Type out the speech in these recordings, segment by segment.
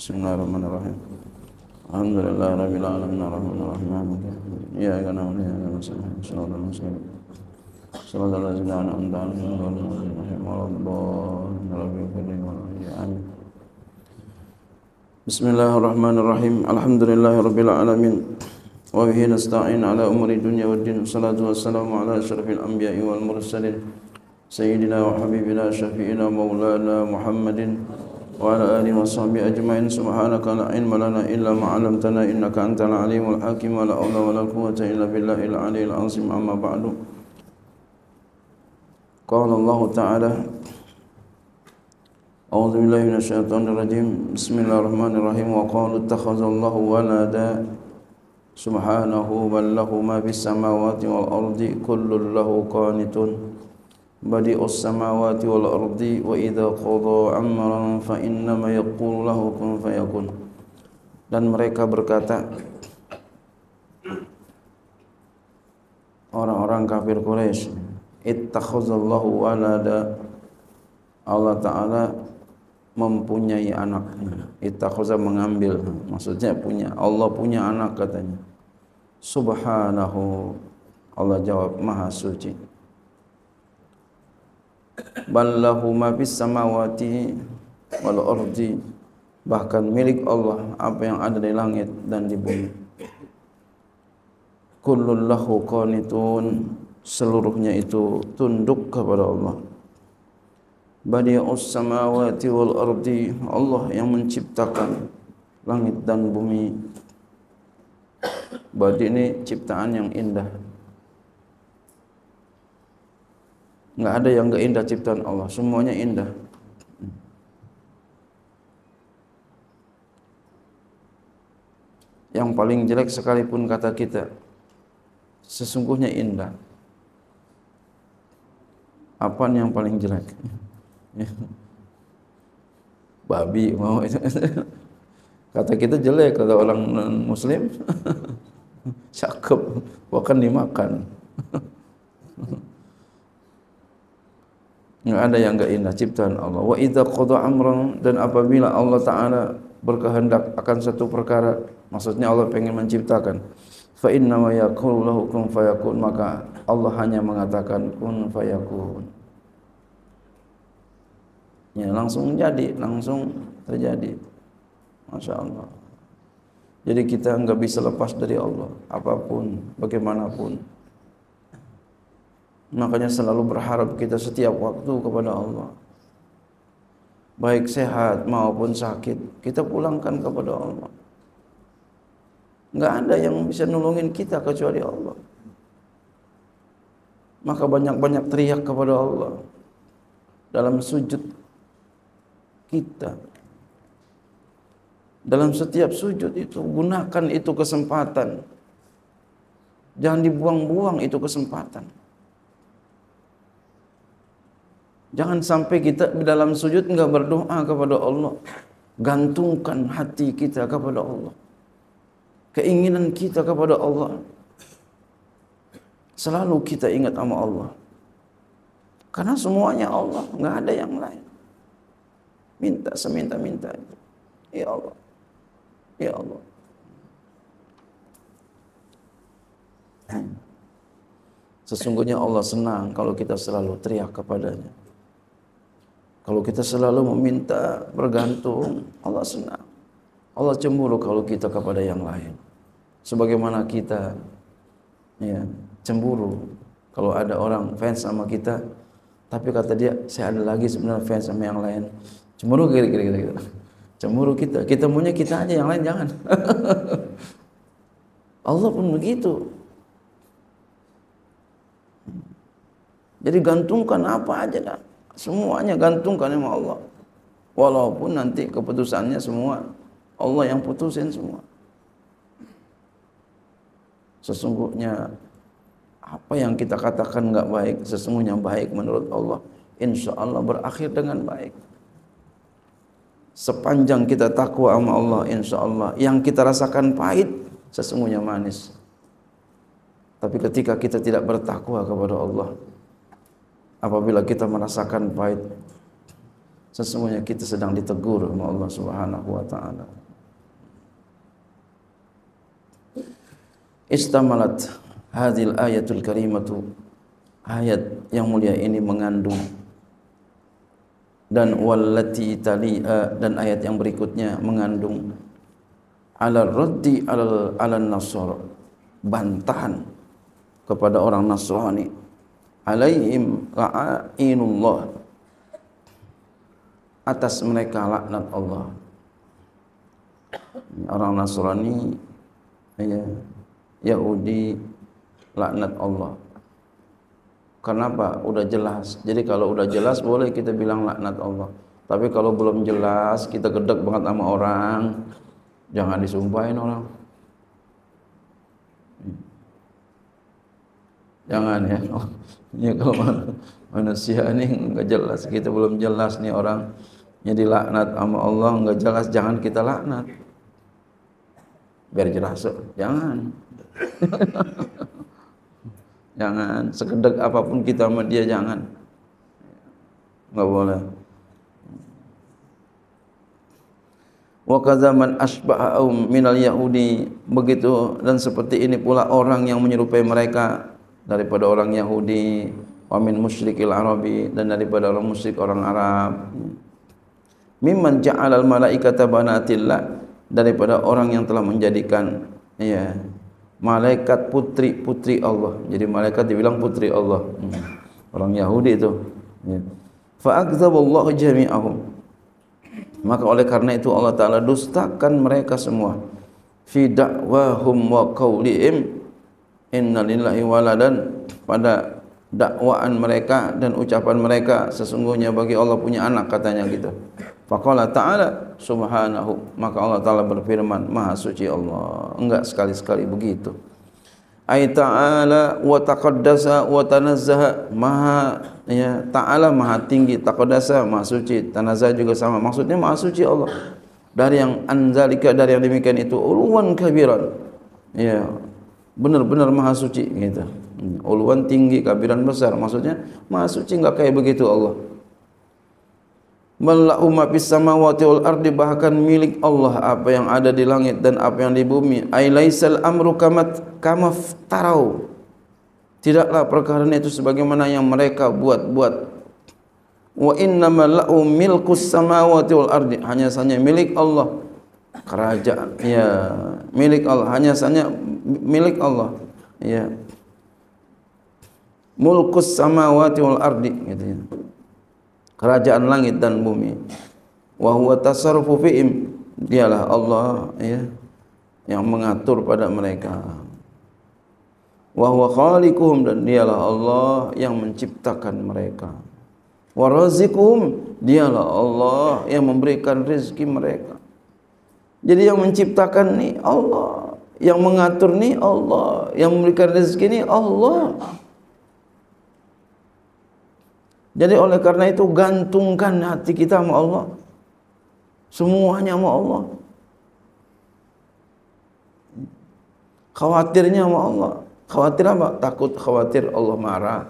بسم الله الرحمن الرحيم الحمد لله رب العالمين الرحمن الرحيم إياك نعبد وإياك نستعين صراط المستقيم صراط الذين أنعمت عليهم غير المغضوب عليهم ولا الضالين رب اغفر لي ولوالدي آمين بسم الله الرحمن الرحيم الحمد لله رب العالمين وبه نستعين على أمور الدنيا والدين والصلاة والسلام على أشرف الأنبياء والمرسلين سيدنا وحبيبنا شفيعنا مولانا محمد وعلى آله وصحبه أجمعين سبحانك لا علم لنا إلا ما علمتنا إنك أنت العليم الحكيم ولا حول ولا قوة إلا بالله العلي العظيم أما بعد قال الله تعالى أعوذ بالله من الشيطان الرجيم بسم الله الرحمن الرحيم وقالوا اتخذ الله ولدا سبحانه بل له ما في السماوات والأرض كل له قانتون بديع السماوات والأرض وإذا قضى أمرا فإنما يقول له كن فيكون dan mereka berkata orang-orang kafir Quraisy ittakhazallahu walada Allah taala mempunyai anak ittakhaza mengambil maksudnya punya Allah punya anak katanya subhanahu Allah jawab maha suci bal fis samawati wal ardi bahkan milik Allah apa yang ada di langit dan di bumi kullu lahu qanitun seluruhnya itu tunduk kepada Allah badi'us samawati wal ardi Allah yang menciptakan langit dan bumi Badi ini ciptaan yang indah nggak ada yang enggak indah ciptaan Allah semuanya indah yang paling jelek sekalipun kata kita sesungguhnya indah apa yang paling jelek babi mau kata kita jelek kalau orang muslim cakep bahkan dimakan Yang ada yang enggak indah ciptaan Allah. Wa idza qada amran dan apabila Allah Taala berkehendak akan satu perkara, maksudnya Allah pengin menciptakan. Fa inna ma yaqulu lahu kun fayakun maka Allah hanya mengatakan kun fayakun. Ya langsung jadi, langsung terjadi. Masya Allah. Jadi kita enggak bisa lepas dari Allah apapun, bagaimanapun. Makanya selalu berharap kita setiap waktu kepada Allah. Baik sehat maupun sakit, kita pulangkan kepada Allah. Enggak ada yang bisa nolongin kita kecuali Allah. Maka banyak-banyak teriak kepada Allah dalam sujud kita. Dalam setiap sujud itu gunakan itu kesempatan. Jangan dibuang-buang itu kesempatan. Jangan sampai kita dalam sujud enggak berdoa kepada Allah. Gantungkan hati kita kepada Allah. Keinginan kita kepada Allah. Selalu kita ingat sama Allah. Karena semuanya Allah, enggak ada yang lain. Minta seminta-minta Ya Allah. Ya Allah. Sesungguhnya Allah senang kalau kita selalu teriak kepadanya. Kalau kita selalu meminta bergantung, Allah senang. Allah cemburu kalau kita kepada yang lain. Sebagaimana kita ya, cemburu kalau ada orang fans sama kita, tapi kata dia saya ada lagi sebenarnya fans sama yang lain. Cemburu kira-kira gitu. Cemburu kita, kita maunya kita aja yang lain jangan. Allah pun begitu. Jadi gantungkan apa aja dah. Semuanya gantungkan sama Allah. Walaupun nanti keputusannya semua Allah yang putusin semua. Sesungguhnya apa yang kita katakan nggak baik, sesungguhnya baik menurut Allah. Insya Allah berakhir dengan baik. Sepanjang kita takwa sama Allah, insya Allah yang kita rasakan pahit, sesungguhnya manis. Tapi ketika kita tidak bertakwa kepada Allah, apabila kita merasakan pahit sesungguhnya kita sedang ditegur oleh Allah Subhanahu wa taala Istamalat hadil ayatul karimatu ayat yang mulia ini mengandung dan wallati tali dan ayat yang berikutnya mengandung ala raddi ala al nasara bantahan kepada orang nasrani alaihim la'inullah atas mereka laknat Allah orang Nasrani ya, Yahudi laknat Allah kenapa udah jelas jadi kalau udah jelas boleh kita bilang laknat Allah tapi kalau belum jelas kita gedek banget sama orang jangan disumpahin orang jangan ya Ya kalau manusia ini enggak jelas, kita belum jelas nih orang yang dilaknat sama Allah enggak jelas, jangan kita laknat. Biar jelas, jangan. jangan sekedek apapun kita sama dia jangan. Enggak boleh. Wa kazaman asbaha'um minal yahudi begitu dan seperti ini pula orang yang menyerupai mereka daripada orang Yahudi wa min musyrikil arabi dan daripada orang musyrik orang Arab mimman ja'ala al malaikata banatillah daripada orang yang telah menjadikan ya malaikat putri-putri Allah jadi malaikat dibilang putri Allah hmm. orang Yahudi itu ya fa akzaballahu jami'ahum maka oleh karena itu Allah taala dustakan mereka semua fi da'wahum wa qawlihim innalillahi waladan pada dakwaan mereka dan ucapan mereka sesungguhnya bagi Allah punya anak katanya gitu. Faqala ta'ala subhanahu maka Allah taala berfirman maha suci Allah. Enggak sekali-sekali begitu. Ai ta'ala wa taqaddasa wa tanazzaha maha ya ta'ala maha tinggi taqaddasa maha suci tanazzaha juga sama maksudnya maha suci Allah. Dari yang anzalika dari yang demikian itu uluan kabiran. Ya, benar-benar maha suci gitu. Uluan tinggi kabiran besar maksudnya maha suci enggak kayak begitu Allah. Mala umma fis samawati wal ardi bahkan milik Allah apa yang ada di langit dan apa yang di bumi. Ailaisal amru kama kamaftarau. Tidaklah perkara itu sebagaimana yang mereka buat-buat. Wa innamal la'u milkus samawati wal ardi hanya saja milik Allah kerajaan ya milik Allah hanya saja milik Allah ya mulkus samawati wal ardi gitu ya. kerajaan langit dan bumi wa huwa tasarrufu fihim dialah Allah ya yang mengatur pada mereka wa huwa khaliquhum dan dialah Allah yang menciptakan mereka wa razikuhum dialah Allah yang memberikan rezeki mereka jadi yang menciptakan ni Allah yang mengatur ni Allah, yang memberikan rezeki ni Allah. Jadi oleh karena itu gantungkan hati kita sama Allah. Semuanya sama Allah. Khawatirnya sama Allah. Khawatir apa? Takut khawatir Allah marah.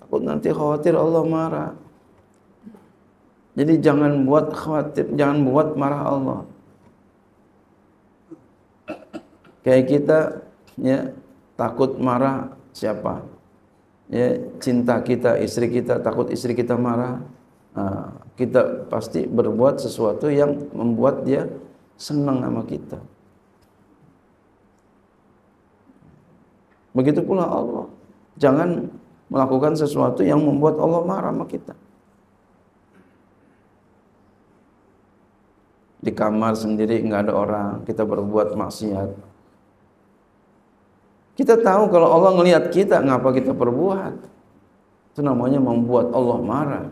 Takut nanti khawatir Allah marah. Jadi jangan buat khawatir, jangan buat marah Allah. kayak kita ya takut marah siapa ya cinta kita istri kita takut istri kita marah nah, kita pasti berbuat sesuatu yang membuat dia senang sama kita begitu pula Allah jangan melakukan sesuatu yang membuat Allah marah sama kita di kamar sendiri nggak ada orang kita berbuat maksiat kita tahu kalau Allah melihat kita, ngapa kita perbuat? Itu namanya membuat Allah marah.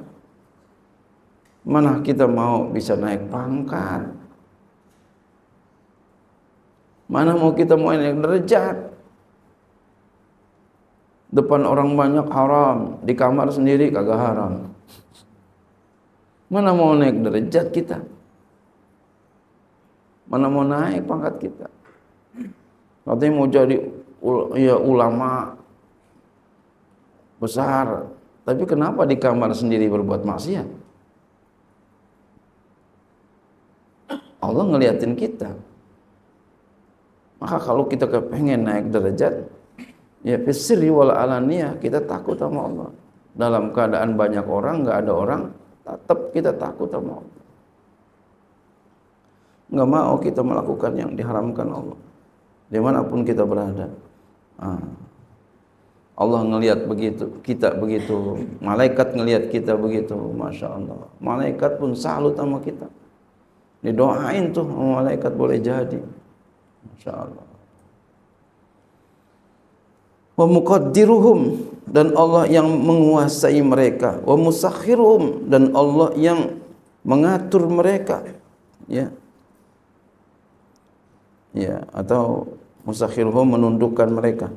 Mana kita mau bisa naik pangkat? Mana mau kita mau naik derajat? Depan orang banyak haram, di kamar sendiri kagak haram. Mana mau naik derajat kita? Mana mau naik pangkat kita? Katanya mau jadi ya ulama besar tapi kenapa di kamar sendiri berbuat maksiat Allah ngeliatin kita maka kalau kita kepengen naik derajat ya fisri wal alania kita takut sama Allah dalam keadaan banyak orang nggak ada orang tetap kita takut sama Allah nggak mau kita melakukan yang diharamkan Allah dimanapun kita berada Ah. Allah ngelihat begitu, kita begitu. Malaikat ngelihat kita begitu, masya Allah. Malaikat pun salut sama kita. Didoain tuh malaikat boleh jadi, masya Allah. Wa muqaddiruhum dan Allah yang menguasai mereka. Wa musakhiruhum dan Allah yang mengatur mereka. Ya. Ya, atau musakhiruhum menundukkan mereka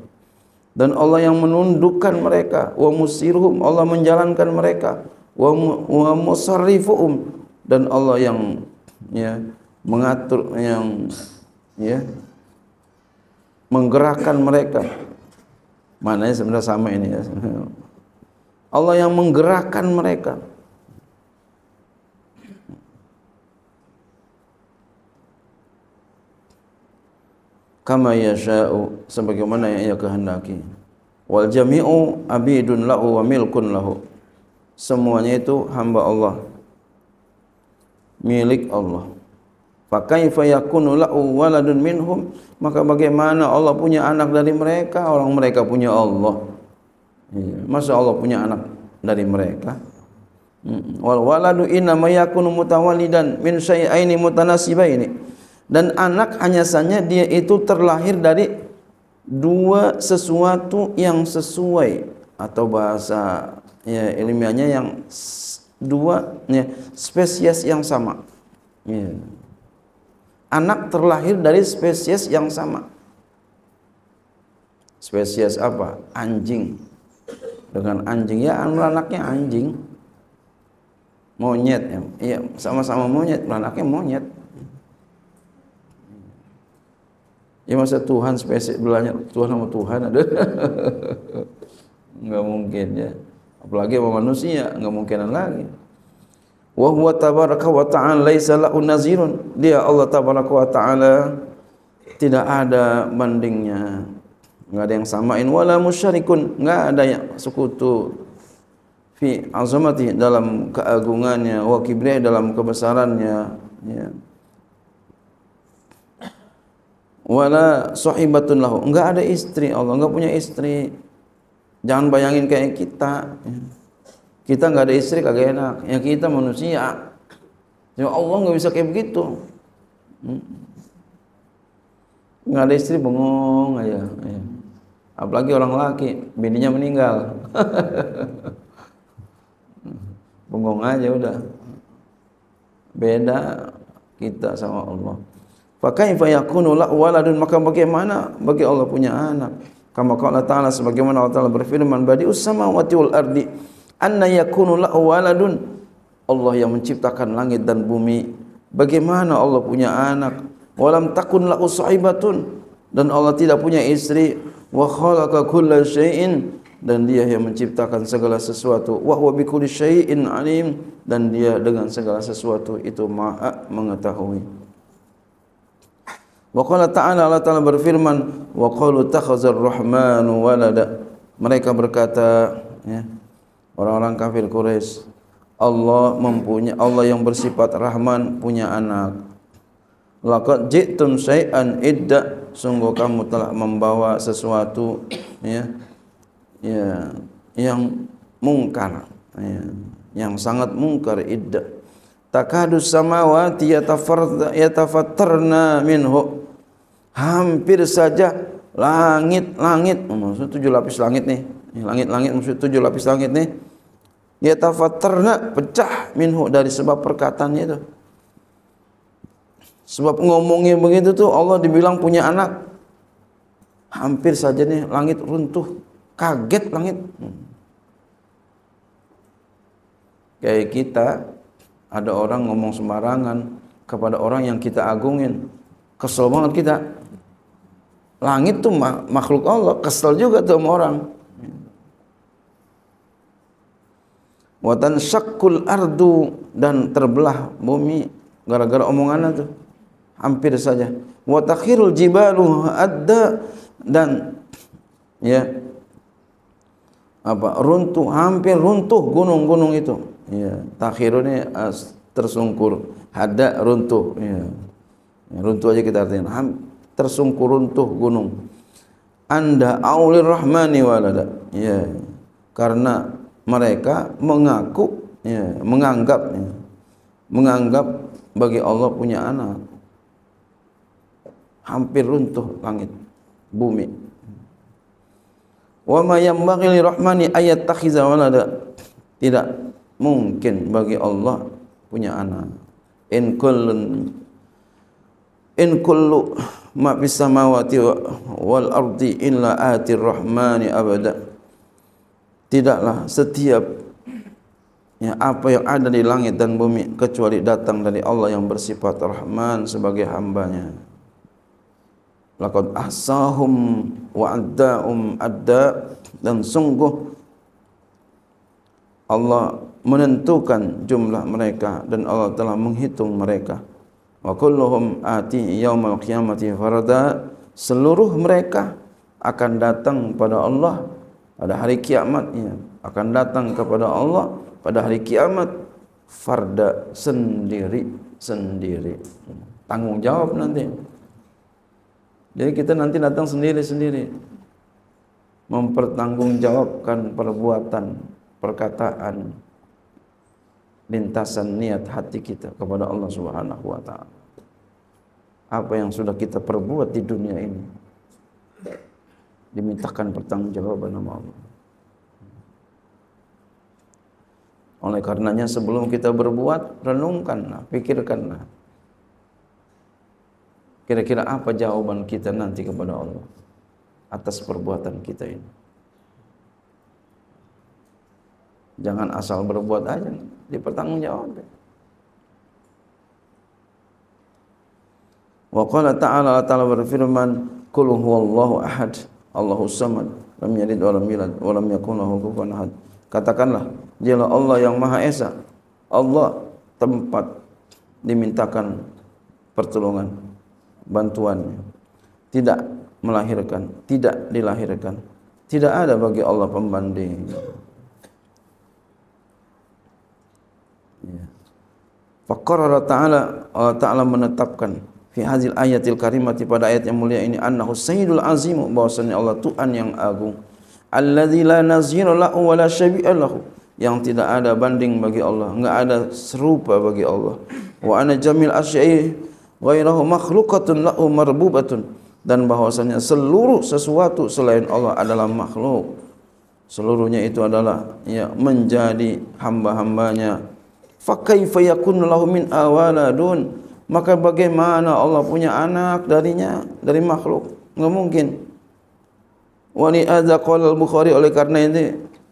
dan Allah yang menundukkan mereka wa musirhum Allah menjalankan mereka wa, wa musarrifuhum dan Allah yang ya mengatur yang ya menggerakkan mereka maknanya sebenarnya sama ini ya Allah yang menggerakkan mereka kama yasha'u sebagaimana yang ia kehendaki wal jami'u abidun lahu wa milkun lahu semuanya itu hamba Allah milik Allah fa kaifa yakunu lahu waladun minhum maka bagaimana Allah punya anak dari mereka orang mereka punya Allah iya, masa Allah punya anak dari mereka wal waladu inna ma yakunu mutawallidan min syai'aini mutanasibaini dan anak hanya saja dia itu terlahir dari dua sesuatu yang sesuai atau bahasa ya, ilmiahnya yang dua ya, spesies yang sama. Ya. Anak terlahir dari spesies yang sama. Spesies apa? Anjing. Dengan anjing ya anu anaknya anjing. Monyet ya, iya, sama-sama monyet, anaknya monyet Ya masa Tuhan spesies belanya Tuhan sama Tuhan ada. Enggak mungkin ya. Apalagi sama manusia, enggak mungkinan lagi. Wa huwa tabaraka wa ta'ala laisa lahu nazirun. Dia Allah tabaraka wa ta'ala tidak ada bandingnya. Enggak ada yang samain wala musyrikun, enggak ada yang sekutu fi azamati dalam keagungannya wa kibriya dalam kebesarannya ya wala sahibatun lahu. Enggak ada istri Allah, enggak punya istri. Jangan bayangin kayak kita. Kita enggak ada istri kagak enak. Ya kita manusia. Cuma ya Allah enggak bisa kayak begitu. Enggak hmm. ada istri bengong aja. Ya. Apalagi orang laki, bininya meninggal. bengong aja udah. Beda kita sama Allah. Fakaifa yakunu la waladun maka bagaimana bagi Allah punya anak? Kama qala ta'ala sebagaimana Allah Ta'ala berfirman badius samawati wal ardi anna yakunu la waladun Allah yang menciptakan langit dan bumi. Bagaimana Allah punya anak? Walam takun la usaibatun dan Allah tidak punya istri wa khalaqa kulla syai'in dan dia yang menciptakan segala sesuatu wa huwa bikulli syai'in alim dan dia dengan segala sesuatu itu maha mengetahui. Wa qala ta'ala Allah Ta'ala berfirman wa qalu takhazar rahmanu walada. Mereka berkata ya orang-orang kafir Quraisy Allah mempunyai Allah yang bersifat Rahman punya anak. Laqad ji'tum syai'an idda sungguh kamu telah membawa sesuatu ya ya yang mungkar ya, yang sangat mungkar idda takadus samawati yatafattarna minhu hampir saja langit-langit oh, maksud tujuh lapis langit nih langit-langit maksud tujuh lapis langit nih dia ternak pecah minhu dari sebab perkataannya itu sebab ngomongnya begitu tuh Allah dibilang punya anak hampir saja nih langit runtuh kaget langit hmm. kayak kita ada orang ngomong sembarangan kepada orang yang kita agungin kesel banget kita Langit tuh makhluk Allah, kesel juga tuh sama orang. Watan syakul ardu dan terbelah bumi gara-gara omongannya tuh. Hampir saja. Watakhirul jibalu adda dan ya apa runtuh hampir runtuh gunung-gunung itu ya takhirunnya tersungkur hada runtuh ya, ya runtuh aja kita artinya tersungkur runtuh gunung anda aulir rahmani walada ya karena mereka mengaku ya, menganggap ya, menganggap bagi Allah punya anak hampir runtuh langit bumi wa ma yanbaghi lirahmani ayattakhiza walada tidak mungkin bagi Allah punya anak in kullun in kullu ma fis samawati wal ardi illa atir rahmani abada tidaklah setiap ya, apa yang ada di langit dan bumi kecuali datang dari Allah yang bersifat rahman sebagai hambanya laqad ahsahum wa adda'um adda dan sungguh Allah menentukan jumlah mereka dan Allah telah menghitung mereka wa kulluhum ati yaumal qiyamati farada seluruh mereka akan datang pada Allah pada hari kiamatnya akan datang kepada Allah pada hari kiamat farda sendiri sendiri tanggung jawab nanti jadi kita nanti datang sendiri-sendiri mempertanggungjawabkan perbuatan perkataan lintasan niat hati kita kepada Allah Subhanahu wa taala. Apa yang sudah kita perbuat di dunia ini dimintakan pertanggungjawaban nama Allah. Oleh karenanya sebelum kita berbuat renungkanlah, pikirkanlah. Kira-kira apa jawaban kita nanti kepada Allah atas perbuatan kita ini? Jangan asal berbuat aja dipertanggungjawabkan. Wa qala ta'ala ta'ala berfirman, "Qul huwallahu ahad, Allahus samad, lam yalid wa lam yulad wa lam yakul lahu ahad." Katakanlah, dialah Allah yang Maha Esa. Allah tempat dimintakan pertolongan bantuannya. Tidak melahirkan, tidak dilahirkan. Tidak ada bagi Allah pembanding. Ya. Fakor Allah Ta'ala Allah Ta'ala menetapkan Fi hadil ayatil karimah pada ayat yang mulia ini Annahu sayyidul azim Bahasanya Allah Tuhan yang agung Alladhi la nazhiru la'u wa la Yang tidak ada banding bagi Allah enggak ada serupa bagi Allah Wa ana jamil asyai Ghairahu makhlukatun la'u marbubatun Dan bahasanya seluruh sesuatu selain Allah adalah makhluk Seluruhnya itu adalah ya, menjadi hamba-hambanya, fakaifa yakunu lahu min awaladun maka bagaimana Allah punya anak darinya dari makhluk nggak mungkin wali azaqal bukhari oleh karena ini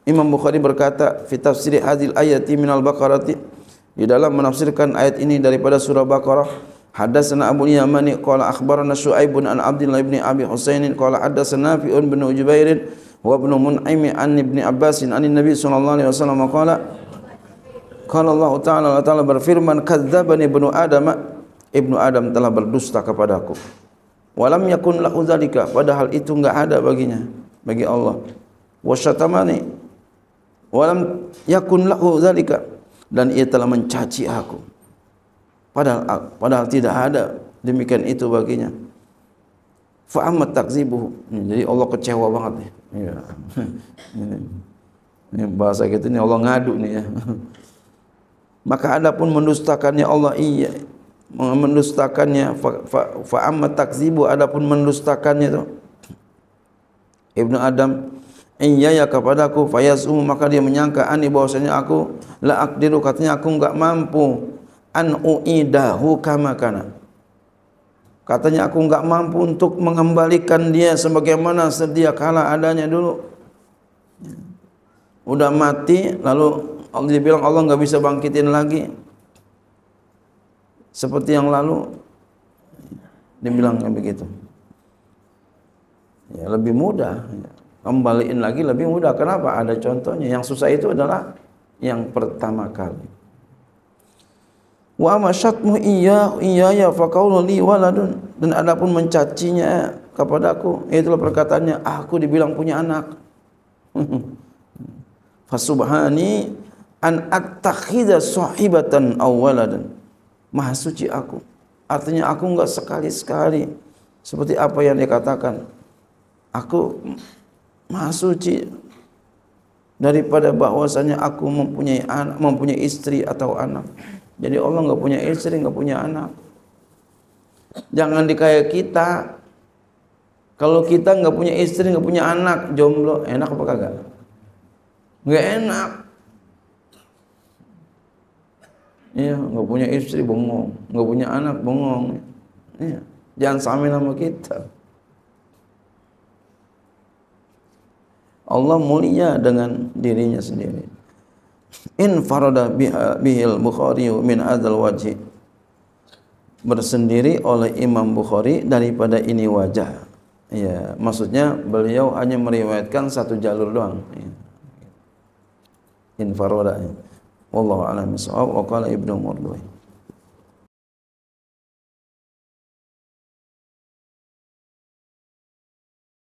Imam Bukhari berkata fi tafsir hadil ayati al baqarati di dalam menafsirkan ayat ini daripada surah Baqarah Hadatsana Abu Yamani qala akhbarana Syu'aib an Abdullah bin Abi Husainin qala hadatsana Fi'un bin Jubairin wa ibn Mun'im an Ibn Abbasin an Nabi sallallahu alaihi wasallam qala kalau Allah Ta'ala Allah Ta'ala berfirman Kadzabani ibnu Adam Ibnu Adam telah berdusta kepadaku Walam yakun lahu zalika Padahal itu enggak ada baginya Bagi Allah Wasyatamani Walam yakun lahu zalika Dan ia telah mencaci aku Padahal padahal tidak ada Demikian itu baginya Fa'amat takzibuhu Jadi Allah kecewa banget nih. Ya. Ini bahasa kita ini Allah ngadu nih ya. maka ada pun mendustakannya Allah iya mendustakannya fa, fa, fa amma takzibu adapun mendustakannya itu Ibnu Adam iya ya kepadaku fayasum maka dia menyangka ani bahwasanya aku la aqdiru katanya aku enggak mampu an uidahu kama kana katanya aku enggak mampu untuk mengembalikan dia sebagaimana sedia kala adanya dulu udah mati lalu Allah dibilang Allah nggak bisa bangkitin lagi seperti yang lalu dia bilang begitu ya lebih mudah kembaliin lagi lebih mudah kenapa ada contohnya yang susah itu adalah yang pertama kali wa masyatmu iya iya ya faqaulu waladun dan adapun mencacinya kepadaku itulah perkataannya aku dibilang punya anak fasubhani an attakhidha sahibatan aw Maha suci aku. Artinya aku enggak sekali-sekali seperti apa yang dikatakan. Aku maha suci daripada bahwasanya aku mempunyai anak, mempunyai istri atau anak. Jadi Allah enggak punya istri, enggak punya anak. Jangan dikaya kita. Kalau kita enggak punya istri, enggak punya anak, jomblo enak apa kagak? Enggak enak. Iya, nggak punya istri bengong, nggak punya anak bengong. Iya, jangan samain sama kita. Allah mulia dengan dirinya sendiri. In farada bihil Bukhari min adzal wajhi. Bersendiri oleh Imam Bukhari daripada ini wajah. Ya, maksudnya beliau hanya meriwayatkan satu jalur doang. Ya. In farada. Wallahu a'lam bishawab wa qala Ibnu Murdwi.